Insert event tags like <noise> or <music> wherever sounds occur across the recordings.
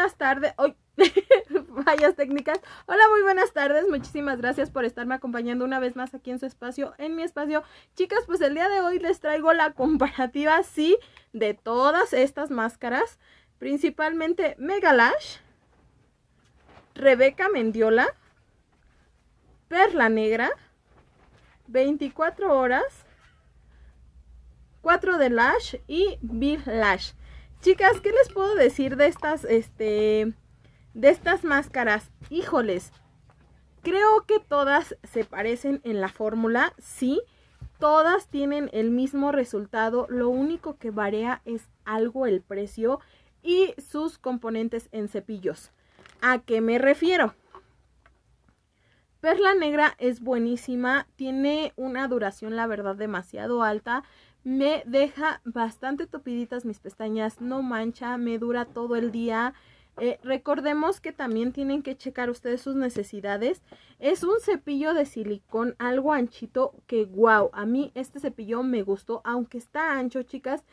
buenas tardes. Hoy <laughs> fallas técnicas. Hola, muy buenas tardes. Muchísimas gracias por estarme acompañando una vez más aquí en su espacio, en mi espacio. Chicas, pues el día de hoy les traigo la comparativa, sí, de todas estas máscaras. Principalmente Mega Megalash, Rebeca Mendiola, Perla Negra, 24 horas, 4 de Lash y Bill Lash. Chicas, ¿qué les puedo decir de estas, este, de estas máscaras? Híjoles, creo que todas se parecen en la fórmula, sí. Todas tienen el mismo resultado, lo único que varía es algo el precio y sus componentes en cepillos. ¿A qué me refiero? Perla negra es buenísima, tiene una duración la verdad demasiado alta, me deja bastante topiditas mis pestañas, no mancha, me dura todo el día. Eh, recordemos que también tienen que checar ustedes sus necesidades. Es un cepillo de silicón algo anchito que wow, a mí este cepillo me gustó, aunque está ancho chicas.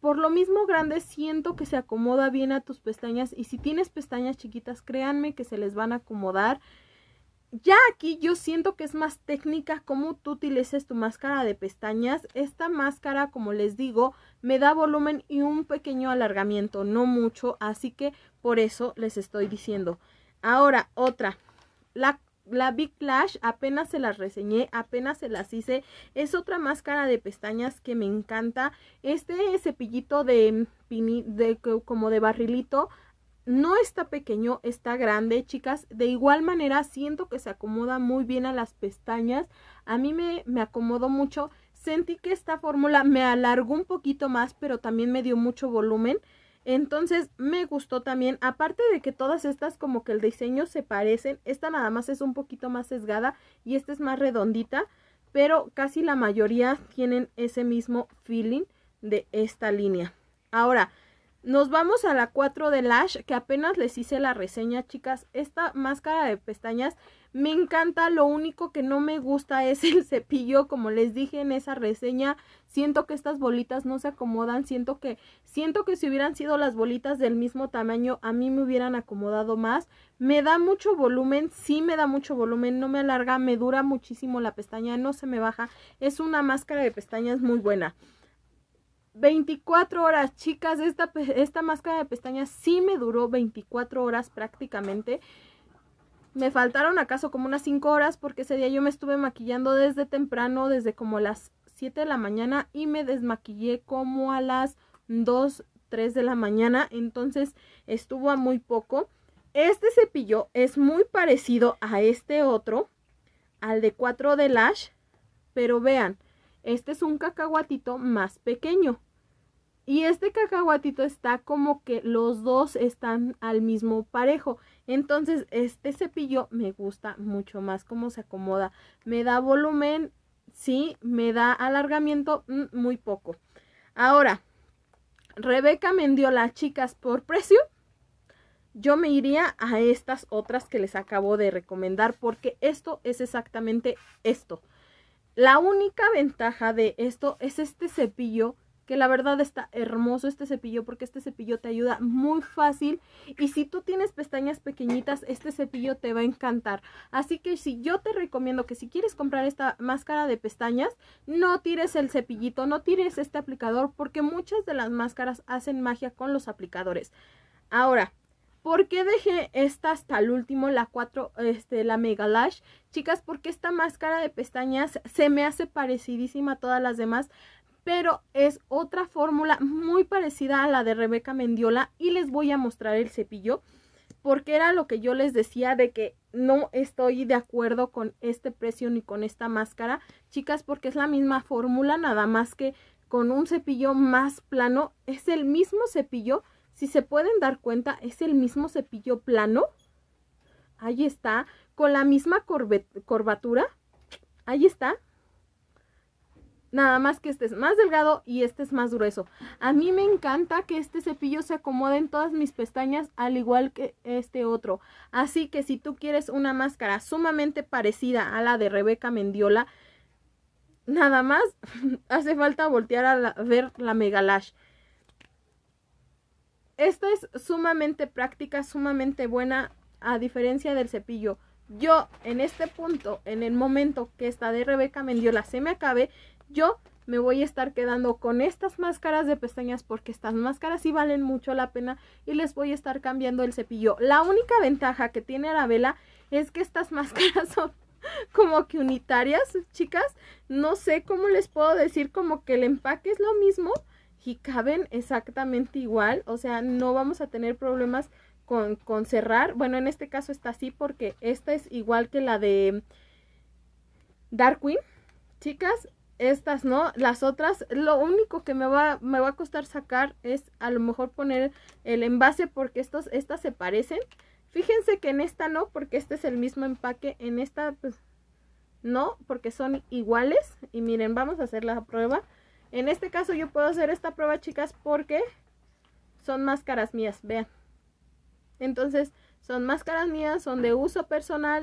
Por lo mismo grande siento que se acomoda bien a tus pestañas y si tienes pestañas chiquitas créanme que se les van a acomodar ya aquí yo siento que es más técnica cómo tú utilices tu máscara de pestañas. Esta máscara, como les digo, me da volumen y un pequeño alargamiento, no mucho, así que por eso les estoy diciendo. Ahora, otra. La, Big Lash apenas se las reseñé, apenas se las hice. Es otra máscara de pestañas que me encanta. Este cepillito de, de como de barrilito no está pequeño, está grande, chicas. De igual manera, siento que se acomoda muy bien a las pestañas. A mí me, me acomodó mucho. Sentí que esta fórmula me alargó un poquito más, pero también me dio mucho volumen. Entonces me gustó también, aparte de que todas estas como que el diseño se parecen, esta nada más es un poquito más sesgada y esta es más redondita, pero casi la mayoría tienen ese mismo feeling de esta línea. Ahora, nos vamos a la 4 de Lash, que apenas les hice la reseña, chicas. Esta máscara de pestañas me encanta, lo único que no me gusta es <laughs> el cepillo, como les dije en esa reseña. Siento que estas bolitas no se acomodan, siento que siento que si hubieran sido las bolitas del mismo tamaño, a mí me hubieran acomodado más. Me da mucho volumen, sí me da mucho volumen, no me alarga, me dura muchísimo la pestaña, no se me baja. Es una máscara de pestañas muy buena. 24 horas, chicas, esta, esta máscara de pestañas sí me duró 24 horas prácticamente. Me faltaron acaso como unas 5 horas porque ese día yo me estuve maquillando desde temprano, desde como las 7 de la mañana y me desmaquillé como a las 2, 3 de la mañana. Entonces estuvo a muy poco. Este cepillo es muy parecido a este otro, al de 4 de Lash, pero vean, este es un cacahuatito más pequeño. Y este cacahuatito está como que los dos están al mismo parejo. Entonces este cepillo me gusta mucho más cómo se acomoda. Me da volumen, sí, me da alargamiento mm, muy poco. Ahora, Rebeca me envió las chicas por precio. Yo me iría a estas otras que les acabo de recomendar porque esto es exactamente esto. La única ventaja de esto es este cepillo, que la verdad está hermoso este cepillo porque este cepillo te ayuda muy fácil y si tú tienes pestañas pequeñitas, este cepillo te va a encantar. Así que si yo te recomiendo que si quieres comprar esta máscara de pestañas, no tires el cepillito, no tires este aplicador porque muchas de las máscaras hacen magia con los aplicadores. Ahora, ¿Por qué dejé esta hasta el último, la 4, este, la Mega Lash? Chicas, porque esta máscara de pestañas se me hace parecidísima a todas las demás, pero es otra fórmula muy parecida a la de Rebeca Mendiola y les voy a mostrar el cepillo porque era lo que yo les decía de que no estoy de acuerdo con este precio ni con esta máscara, chicas, porque es la misma fórmula, nada más que con un cepillo más plano, es el mismo cepillo, si se pueden dar cuenta, es el mismo cepillo plano. Ahí está, con la misma curvatura. Ahí está. Nada más que este es más delgado y este es más grueso. A mí me encanta que este cepillo se acomode en todas mis pestañas al igual que este otro. Así que si tú quieres una máscara sumamente parecida a la de Rebeca Mendiola, nada más <laughs> hace falta voltear a ver la Megalash. Esta es sumamente práctica, sumamente buena, a diferencia del cepillo. Yo en este punto, en el momento que esta de Rebeca Mendiola se me acabe, yo me voy a estar quedando con estas máscaras de pestañas porque estas máscaras sí valen mucho la pena y les voy a estar cambiando el cepillo. La única ventaja que tiene vela es que estas máscaras son <laughs> como que unitarias, chicas. No sé cómo les puedo decir, como que el empaque es lo mismo, y caben exactamente igual, o sea, no vamos a tener problemas con, cerrar. Bueno, en este caso está así porque esta es igual que la de Darkwing Chicas, estas no, las otras, lo único que me va, me va a costar sacar es a lo mejor poner el envase porque estos, estas se parecen. Fíjense que en esta no, porque este es el mismo empaque, en esta pues, no, porque son iguales. Y miren, vamos a hacer la prueba. En este caso yo puedo hacer esta prueba, chicas, porque son máscaras mías, vean. Entonces, son máscaras mías, son de uso personal.